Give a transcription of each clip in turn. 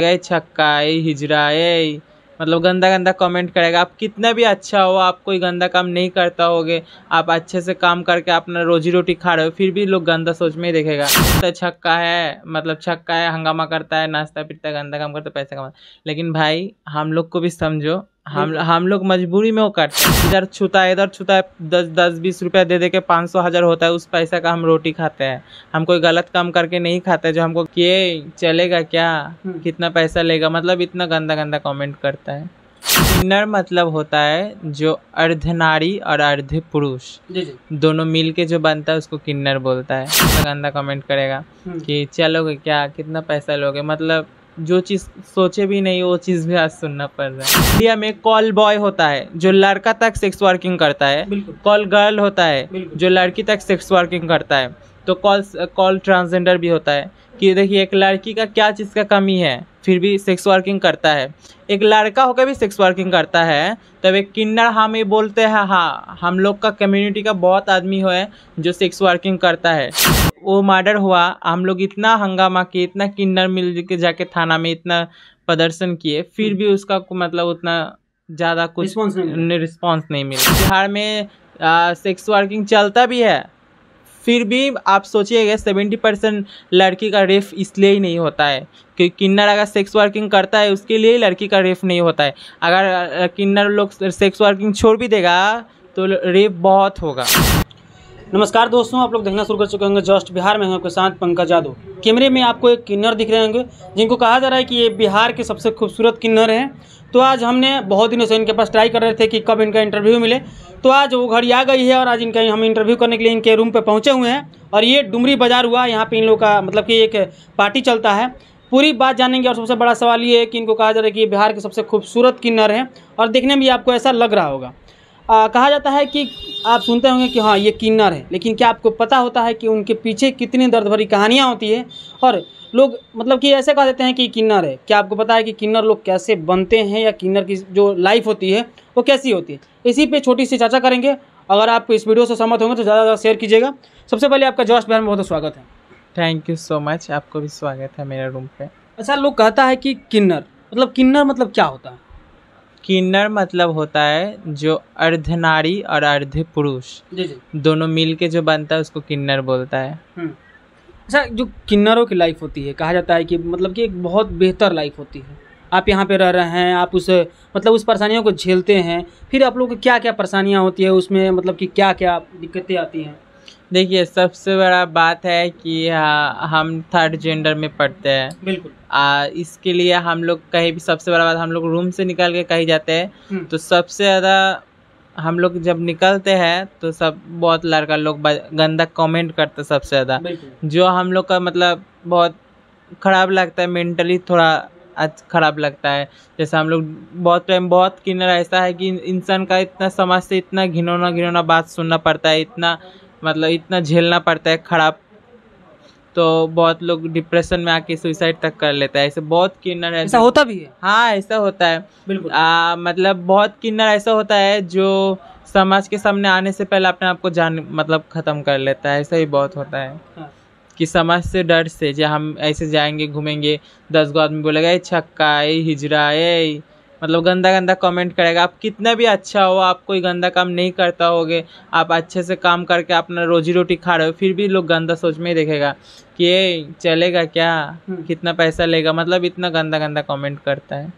गए छक्का ए हिजरा ए मतलब गंदा गंदा कमेंट करेगा आप कितना भी अच्छा हो आप कोई गंदा काम नहीं करता होगे आप अच्छे से काम करके अपना रोजी रोटी खा रहे हो फिर भी लोग गंदा सोच में ही देखेगा तो छक्का है मतलब छक्का है हंगामा करता है नाश्ता पीता गंदा काम करता है पैसा कमाता लेकिन भाई हम लोग को भी समझो हम हम लोग मजबूरी में वो करते हैं इधर छूता है इधर छूता है दस दस बीस रुपया दे दे के पाँच सौ हज़ार होता है उस पैसा का हम रोटी खाते हैं हम कोई गलत काम करके नहीं खाते जो हमको किए चलेगा क्या हम्म। कितना पैसा लेगा मतलब इतना गंदा गंदा कमेंट करता है इनर मतलब होता है जो अर्ध नारी और अर्ध पुरुष दोनों मिल के जो बनता है उसको किन्नर बोलता है गंदा कमेंट करेगा हम्म। कि चलोगे क्या कितना पैसा लोगे मतलब जो चीज़ सोचे भी नहीं वो चीज़ भी आज सुनना पड़ रहा है इंडिया में कॉल बॉय होता है जो लड़का तक सेक्स वर्किंग करता है कॉल गर्ल होता है जो लड़की तक सेक्स वर्किंग करता है तो कॉल कॉल ट्रांसजेंडर भी होता है कि देखिए एक लड़की का क्या चीज़ का कमी है फिर भी सेक्स वर्किंग करता है एक लड़का होकर भी सेक्स वर्किंग करता है तब एक किन्नर हम हाँ ये बोलते हैं हाँ हम लोग का कम्युनिटी का बहुत आदमी है जो सेक्स वर्किंग करता है वो मर्डर हुआ हम लोग इतना हंगामा किए इतना किन्नर मिल के जाके थाना में इतना प्रदर्शन किए फिर हम्म। भी उसका मतलब उतना ज़्यादा कुछ रिस्पॉन्स नहीं मिला बिहार में सेक्स वर्किंग चलता भी है फिर भी आप सोचिएगा सेवेंटी परसेंट लड़की का रेफ इसलिए ही नहीं होता है क्योंकि किन्नर अगर सेक्स वर्किंग करता है उसके लिए ही लड़की का रेफ नहीं होता है अगर किन्नर लोग सेक्स वर्किंग छोड़ भी देगा तो रेप बहुत होगा नमस्कार दोस्तों आप लोग देखना शुरू कर चुके होंगे जस्ट बिहार में आपके साथ पंकज यादव कैमरे में आपको एक किन्नर दिख रहे होंगे जिनको कहा जा रहा है कि ये बिहार के सबसे खूबसूरत किन्नर हैं तो आज हमने बहुत दिनों से इनके पास ट्राई कर रहे थे कि कब इनका इंटरव्यू मिले तो आज वो घड़ी आ गई है और आज इनका हम इंटरव्यू करने के लिए इनके रूम पर पहुँचे हुए हैं और ये डुमरी बाजार हुआ यहाँ पर इन लोग का मतलब कि एक पार्टी चलता है पूरी बात जानेंगे और सबसे बड़ा सवाल ये है कि इनको कहा जा रहा है कि ये बिहार के सबसे खूबसूरत किन्नर हैं और देखने में आपको ऐसा लग रहा होगा आ, कहा जाता है कि आप सुनते होंगे कि हाँ ये किन्नर है लेकिन क्या आपको पता होता है कि उनके पीछे कितनी दर्द भरी कहानियाँ होती है और लोग मतलब कि ऐसे कह देते हैं कि किन्नर है क्या आपको पता है कि किन्नर लोग कैसे बनते हैं या किन्नर की जो लाइफ होती है वो कैसी होती है इसी पे छोटी सी चर्चा करेंगे अगर आप इस वीडियो से सहमत होंगे तो ज़्यादा ज़्यादा शेयर कीजिएगा सबसे पहले आपका जॉस्ट बहन में बहुत स्वागत है थैंक यू सो मच आपको भी स्वागत है मेरे रूम पे अच्छा लोग कहता है कि किन्नर मतलब किन्नर मतलब क्या होता है किन्नर मतलब होता है जो अर्धनारी और अर्ध पुरुष दोनों मिल के जो बनता है उसको किन्नर बोलता है हम्म। अच्छा जो किन्नरों की लाइफ होती है कहा जाता है कि मतलब कि एक बहुत बेहतर लाइफ होती है आप यहाँ पे रह रहे हैं आप उस मतलब उस परेशानियों को झेलते हैं फिर आप लोगों को क्या क्या परेशानियाँ होती है उसमें मतलब कि क्या क्या दिक्कतें आती हैं देखिए सबसे बड़ा बात है कि हाँ, हम थर्ड जेंडर में पढ़ते हैं बिल्कुल आ, इसके लिए हम लोग कहीं भी सबसे बड़ा बात हम लोग रूम से निकल के कहीं जाते हैं हम्म। तो सबसे ज़्यादा हम लोग जब निकलते हैं तो सब बहुत लड़का लोग गंदा कमेंट करते सबसे ज़्यादा जो हम लोग का मतलब बहुत ख़राब लगता है मेंटली थोड़ा ख़राब लगता है जैसे हम लोग बहुत टाइम बहुत किन्नर ऐसा है कि इंसान का इतना समाज से इतना घिनौना घिनौना बात सुनना पड़ता है इतना मतलब इतना झेलना पड़ता है खराब तो बहुत लोग डिप्रेशन में आके सुसाइड तक कर लेता है ऐसे बहुत किन्नर ऐसा होता भी है हाँ ऐसा होता है बिल्कुल आ, मतलब बहुत किन्नर ऐसा होता है जो समाज के सामने आने से पहले अपने आप को जान मतलब ख़त्म कर लेता है ऐसा ही बहुत होता है हाँ। कि समाज से डर से जो हम ऐसे जाएंगे घूमेंगे दस गो आदमी बोलेगा ये छक्का ये हिजरा ये मतलब गंदा गंदा कमेंट करेगा आप कितना भी अच्छा हो आप कोई गंदा काम नहीं करता होगे आप अच्छे से काम करके अपना रोजी रोटी खा रहे हो फिर भी लोग गंदा सोच में ही देखेगा कि ये चलेगा क्या हम्म। कितना पैसा लेगा मतलब इतना गंदा गंदा कमेंट करता है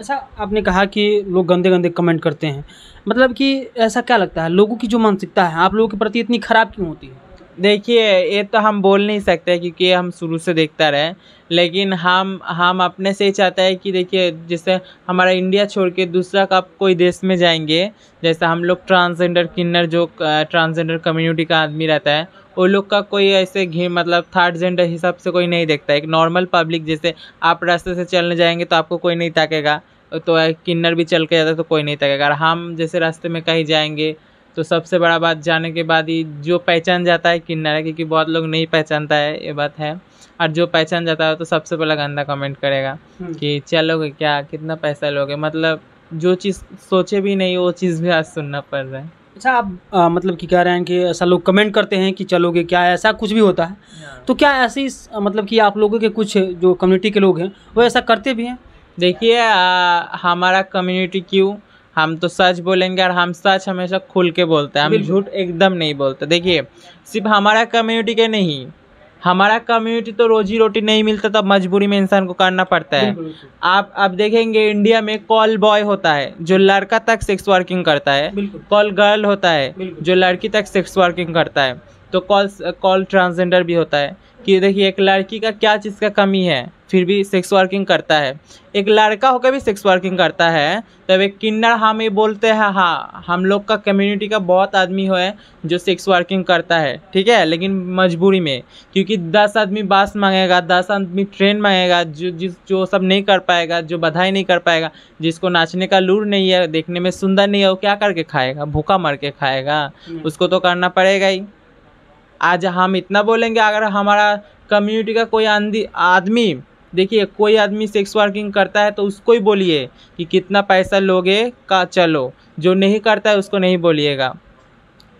अच्छा आपने कहा कि लोग गंदे गंदे कमेंट करते हैं मतलब कि ऐसा क्या लगता है लोगों की जो मानसिकता है आप लोगों के प्रति इतनी ख़राब क्यों होती है देखिए ये तो हम बोल नहीं सकते क्योंकि हम शुरू से देखता रहे लेकिन हम हम अपने से ही चाहते हैं कि देखिए जैसे हमारा इंडिया छोड़ के दूसरा कप कोई देश में जाएंगे जैसे हम लोग ट्रांसजेंडर किन्नर जो ट्रांसजेंडर कम्युनिटी का आदमी रहता है वो लोग का कोई ऐसे घी मतलब थर्ड जेंडर हिसाब से कोई नहीं देखता एक नॉर्मल पब्लिक जैसे आप रास्ते से चलने जाएंगे तो आपको कोई नहीं ताकेगा तो किन्नर भी चल के जाता तो कोई नहीं ताकेगा और हम जैसे रास्ते में कहीं जाएंगे तो सबसे बड़ा बात जाने के बाद ही जो पहचान जाता है किन्नर है क्योंकि बहुत लोग नहीं पहचानता है ये बात है और जो पहचान जाता है तो सबसे पहला गंदा कमेंट करेगा हम्म। कि चलोगे क्या कितना पैसा लोगे मतलब जो चीज़ सोचे भी नहीं वो चीज़ भी आज सुनना पड़ रहा है अच्छा आप आ, मतलब कि कह रहे हैं कि ऐसा लोग कमेंट करते हैं कि चलोगे क्या ऐसा कुछ भी होता है तो क्या ऐसी मतलब कि आप लोगों के कुछ जो कम्युनिटी के लोग हैं वो ऐसा करते भी हैं देखिए हमारा कम्युनिटी क्यों हम तो सच बोलेंगे और हम सच हमेशा खुल के बोलते हैं हम झूठ एकदम नहीं बोलते देखिए सिर्फ हमारा कम्युनिटी के नहीं हमारा कम्युनिटी तो रोजी रोटी नहीं मिलता तब मजबूरी में इंसान को करना पड़ता है आप आप देखेंगे इंडिया में कॉल बॉय होता है जो लड़का तक सेक्स वर्किंग करता है कॉल गर्ल होता है जो लड़की तक सेक्स वर्किंग करता है तो कॉल कॉल ट्रांसजेंडर भी होता है कि देखिए एक लड़की का क्या चीज़ का कमी है फिर भी सेक्स वर्किंग करता है एक लड़का होकर भी सेक्स वर्किंग करता है तब एक किन्नर हम हाँ ये बोलते हैं हाँ हम लोग का कम्युनिटी का बहुत आदमी हो है जो सेक्स वर्किंग करता है ठीक है लेकिन मजबूरी में क्योंकि दस आदमी बास मांगेगा दस आदमी ट्रेन मांगेगा जो जिस जो सब नहीं कर पाएगा जो बधाई नहीं कर पाएगा जिसको नाचने का लूर नहीं है देखने में सुंदर नहीं है वो क्या करके खाएगा भूखा मर के खाएगा हम्म। उसको तो करना पड़ेगा ही आज हम इतना बोलेंगे अगर हमारा कम्युनिटी का कोई आदमी देखिए कोई आदमी सेक्स वर्किंग करता है तो उसको ही बोलिए कि कितना पैसा लोगे का चलो जो नहीं करता है उसको नहीं बोलिएगा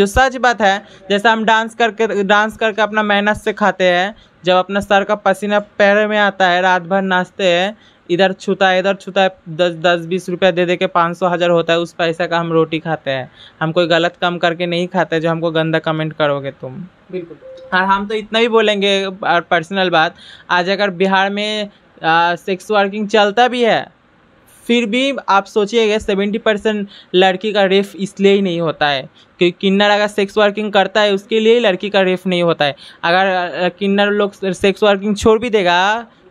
जो सच बात है जैसे हम डांस करके डांस करके अपना मेहनत से खाते हैं जब अपना सर का पसीना पैर में आता है रात भर नाचते हैं इधर छूता है इधर छूता है दस दस बीस रुपया दे दे के पाँच सौ हज़ार होता है उस पैसे का हम रोटी खाते हैं हम कोई गलत काम करके नहीं खाते जो हमको गंदा कमेंट करोगे तुम बिल्कुल और हम तो इतना ही बोलेंगे और पर्सनल बात आज अगर बिहार में सेक्स वर्किंग चलता भी है फिर भी आप सोचिएगा सेवेंटी परसेंट लड़की का रेफ इसलिए ही नहीं होता है क्योंकि किन्नर अगर सेक्स वर्किंग करता है उसके लिए ही लड़की का रेफ नहीं होता है अगर किन्नर लोग सेक्स वर्किंग छोड़ भी देगा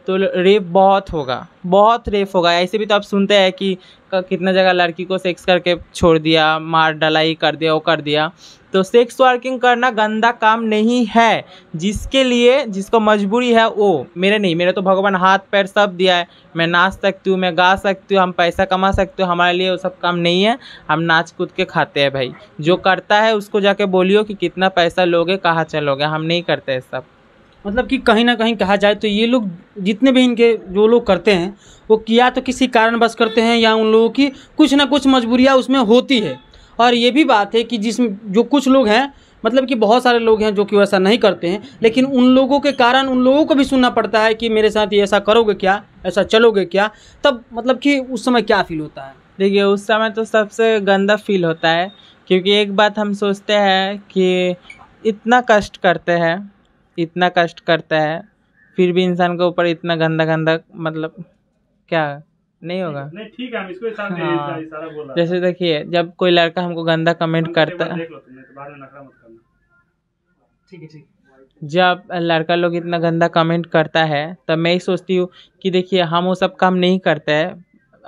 तो रेप बहुत होगा बहुत रेप होगा ऐसे भी तो आप सुनते हैं कि कितना जगह लड़की को सेक्स करके छोड़ दिया मार डलाई कर दिया वो कर दिया तो सेक्स वर्किंग करना गंदा काम नहीं है जिसके लिए जिसको मजबूरी है वो मेरे नहीं मेरे तो भगवान हाथ पैर सब दिया है मैं नाच सकती हूँ मैं गा सकती हूँ हम पैसा कमा सकते हो हमारे लिए वो सब काम नहीं है हम नाच कूद के खाते हैं भाई जो करता है उसको जाके बोलियो कि कितना पैसा लोगे कहाँ चलोगे हम नहीं करते सब मतलब कि कहीं ना कहीं कहा जाए तो ये लोग जितने भी इनके जो लोग करते हैं वो किया तो किसी कारणवश करते हैं या उन लोगों की कुछ ना कुछ मजबूरियाँ उसमें होती है और ये भी बात है कि जिस जो कुछ लोग हैं मतलब कि बहुत सारे लोग हैं जो कि वैसा नहीं करते हैं लेकिन उन लोगों के कारण उन लोगों को भी सुनना पड़ता है कि मेरे साथ ये ऐसा करोगे क्या ऐसा चलोगे क्या तब मतलब कि उस समय क्या फील होता है देखिए उस समय तो सबसे गंदा फील होता है क्योंकि एक बात हम सोचते हैं कि इतना कष्ट करते हैं इतना कष्ट करता है फिर भी इंसान के ऊपर इतना गंदा गंदा मतलब क्या नहीं होगा नहीं ठीक है इसको हाँ। सारा बोला जैसे देखिए जब कोई लड़का हमको गंदा कमेंट करता है जब लड़का लोग इतना गंदा कमेंट करता है तब मैं ही सोचती हूँ कि देखिए हम वो सब काम नहीं करते हैं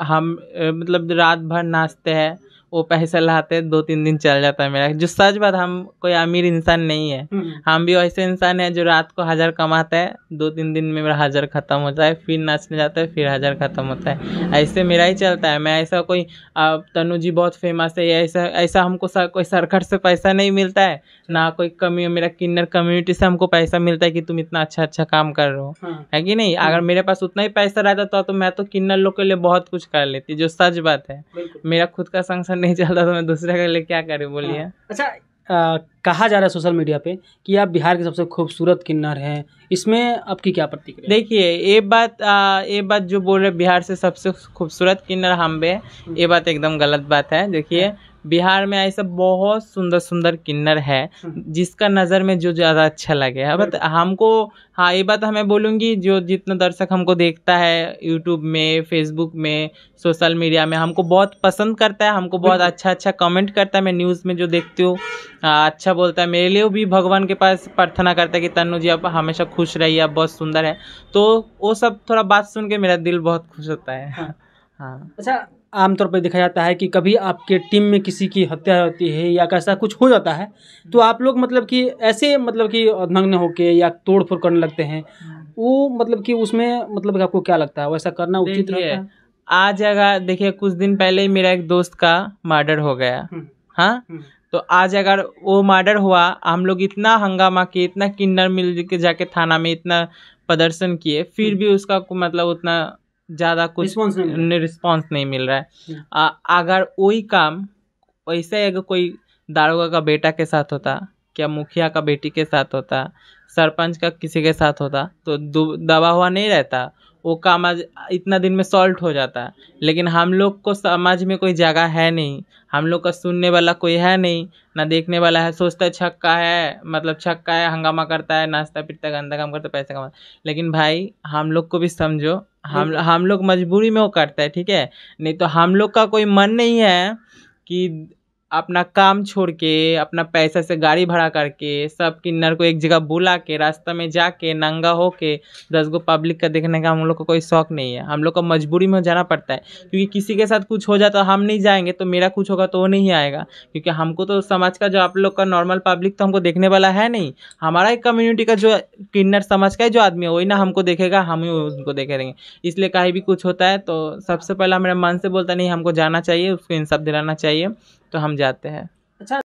हम मतलब रात भर नाचते हैं वो पैसा लाते दो तीन दिन चल जाता है मेरा जो सच बात हम कोई अमीर इंसान नहीं है हम्म। हम भी वैसे इंसान है जो रात को हज़ार कमाता है दो तीन दिन में मेरा हज़ार ख़त्म होता है फिर नाचने जाता है फिर हज़ार ख़त्म होता है ऐसे मेरा ही चलता है मैं ऐसा कोई तनु जी बहुत फेमस है ऐसा ऐसा हमको सर, कोई सरखट से पैसा नहीं मिलता है ना कोई कमी मेरा किन्नर कम्युनिटी से हमको पैसा मिलता है कि तुम इतना अच्छा अच्छा काम कर रहे हो हाँ। है कि नहीं अगर हाँ। मेरे पास उतना ही पैसा रहता तो, तो मैं तो किन्नर लोग के लिए बहुत कुछ कर लेती जो सच बात है मेरा खुद का संगठन ऑप्शन नहीं चल रहा तो मैं दूसरे के लिए क्या करूँ बोलिए हाँ। अच्छा आ, कहा जा रहा है सोशल मीडिया पे कि आप बिहार के सबसे खूबसूरत किन्नर हैं इसमें आपकी क्या प्रतिक्रिया देखिए ये बात ये बात जो बोल रहे बिहार से सबसे खूबसूरत किन्नर हम बे ये बात एकदम गलत बात है देखिए हाँ। बिहार में ऐसा बहुत सुंदर सुंदर किन्नर है हम्म। जिसका नज़र में जो ज़्यादा अच्छा लगे है बट हमको हाँ ये बात हमें बोलूँगी जो जितना दर्शक हमको देखता है यूट्यूब में फेसबुक में सोशल मीडिया में हमको बहुत पसंद करता है हमको बहुत अच्छा अच्छा कमेंट करता है मैं न्यूज़ में जो देखती हूँ अच्छा बोलता है मेरे लिए भी भगवान के पास प्रार्थना करता है कि तनु जी आप हमेशा खुश रहिए आप बहुत सुंदर है तो वो सब थोड़ा बात सुन के मेरा दिल बहुत खुश होता है हाँ।, हाँ। अच्छा आमतौर पर देखा जाता है कि कभी आपके टीम में किसी की हत्या होती है या कैसा कुछ हो जाता है तो आप लोग मतलब कि ऐसे मतलब कि नग्न होके या तोड़ फोड़ करने लगते हैं वो मतलब कि उसमें मतलब कि आपको क्या लगता है वैसा करना उचित है आज अगर देखिए कुछ दिन पहले ही मेरा एक दोस्त का मर्डर हो गया हम्म, हाँ हम्म। तो आज अगर वो मर्डर हुआ हम लोग इतना हंगामा किए इतना किन्नर मिल के जाके थाना में इतना प्रदर्शन किए फिर हम्म। भी उसका मतलब उतना ज़्यादा कुछ रिस्पॉन्स नहीं मिल रहा है हम्म। आ, अगर वही काम वैसे अगर कोई दारोगा का बेटा के साथ होता क्या मुखिया का बेटी के साथ होता सरपंच का किसी के साथ होता तो दबा हुआ नहीं रहता वो काम आज इतना दिन में सॉल्ट हो जाता है लेकिन हम लोग को समाज में कोई जगह है नहीं हम लोग का सुनने वाला कोई है नहीं ना देखने वाला है सोचता है छक्का है मतलब छक्का है हंगामा करता है नाश्ता पीटता गंदा काम करता है पैसा कमाता लेकिन भाई हम लोग को भी समझो हम हम लोग मजबूरी में वो करता है ठीक है नहीं तो हम लोग का कोई मन नहीं है कि अपना काम छोड़ के अपना पैसा से गाड़ी भरा करके सब किन्नर को एक जगह बुला के रास्ता में जाके नंगा हो के दस गो पब्लिक का देखने का हम लोग को कोई शौक नहीं है हम लोग को मजबूरी में जाना पड़ता है क्योंकि किसी के साथ कुछ हो जाता तो हम नहीं जाएंगे तो मेरा कुछ होगा तो वो नहीं आएगा क्योंकि हमको तो समाज का जो आप लोग का नॉर्मल पब्लिक तो हमको देखने वाला है नहीं हमारा एक कम्युनिटी का जो किन्नर समाज का ही जो आदमी है वही ना हमको देखेगा हम ही उनको देखे देंगे इसलिए कहीं भी कुछ होता है तो सबसे पहला मेरा मन से बोलता नहीं हमको जाना चाहिए उसको इंसाफ दिलाना चाहिए तो हम जाते हैं अच्छा